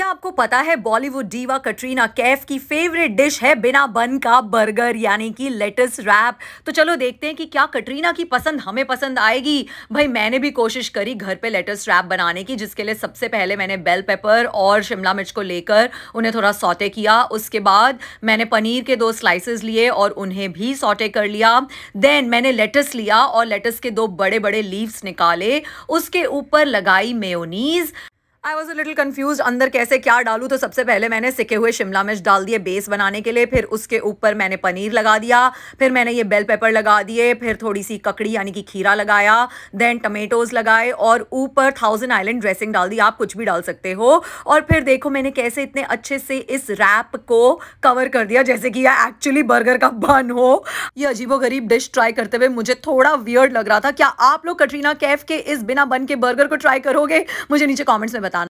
क्या आपको पता है बॉलीवुड डीवा कटरीना कैफ की फेवरेट डिश है बिना बन का बर्गर यानी कि लेटस रैप तो चलो देखते हैं कि क्या कटरीना की पसंद हमें पसंद आएगी भाई मैंने भी कोशिश करी घर पे लेटस रैप बनाने की जिसके लिए सबसे पहले मैंने बेल पेपर और शिमला मिर्च को लेकर उन्हें थोड़ा सौते किया उसके बाद मैंने पनीर के दो स्लाइसेस लिए और उन्हें भी सौटे कर लिया देन मैंने लेटस लिया और लेटस के दो बड़े बड़े लीव्स निकाले उसके ऊपर लगाई mayonnaise I was a little confuse अंदर कैसे क्या डालूँ तो सबसे पहले मैंने सिके हुए शिमला मिर्च डाल दिए बेस बनाने के लिए फिर उसके ऊपर मैंने पनीर लगा दिया फिर मैंने ये बेल पेपर लगा दिए फिर थोड़ी सी ककड़ी यानी कि खीरा लगाया देन टमेटोज़ लगाए और ऊपर थाउजेंड आइलैंड ड्रेसिंग डाल दी आप कुछ भी डाल सकते हो और फिर देखो मैंने कैसे इतने अच्छे से इस रैप को कवर कर दिया जैसे कि यह एक्चुअली बर्गर का बन हो ये गरीब डिश ट्राई करते हुए मुझे थोड़ा वियर्ड लग रहा था क्या आप लोग कटरीना कैफ के इस बिना बन के बर्गर को ट्राई करोगे मुझे नीचे कॉमेंट्स में